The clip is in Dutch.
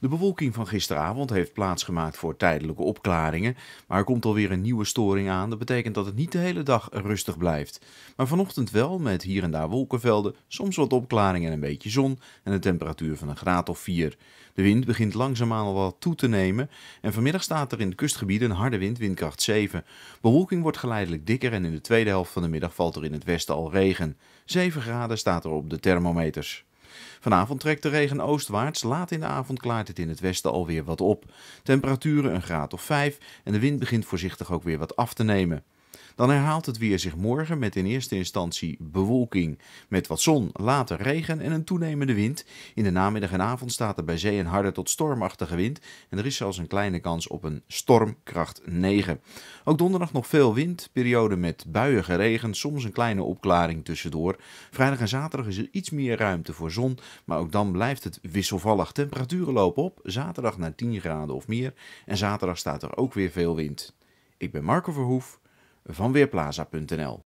De bewolking van gisteravond heeft plaatsgemaakt voor tijdelijke opklaringen, maar er komt alweer een nieuwe storing aan. Dat betekent dat het niet de hele dag rustig blijft. Maar vanochtend wel, met hier en daar wolkenvelden, soms wat opklaringen en een beetje zon en een temperatuur van een graad of 4. De wind begint langzaamaan al wat toe te nemen en vanmiddag staat er in de kustgebieden een harde wind, windkracht 7. Bewolking wordt geleidelijk dikker en in de tweede helft van de middag valt er in het westen al regen. 7 graden staat er op de thermometers. Vanavond trekt de regen oostwaarts. Laat in de avond klaart het in het westen alweer wat op. Temperaturen een graad of 5 en de wind begint voorzichtig ook weer wat af te nemen. Dan herhaalt het weer zich morgen met in eerste instantie bewolking met wat zon, later regen en een toenemende wind. In de namiddag en avond staat er bij zee een harde tot stormachtige wind en er is zelfs een kleine kans op een stormkracht 9. Ook donderdag nog veel wind, periode met buiige regen, soms een kleine opklaring tussendoor. Vrijdag en zaterdag is er iets meer ruimte voor zon, maar ook dan blijft het wisselvallig. Temperaturen lopen op, zaterdag naar 10 graden of meer en zaterdag staat er ook weer veel wind. Ik ben Marco Verhoef van Weerplaza.nl.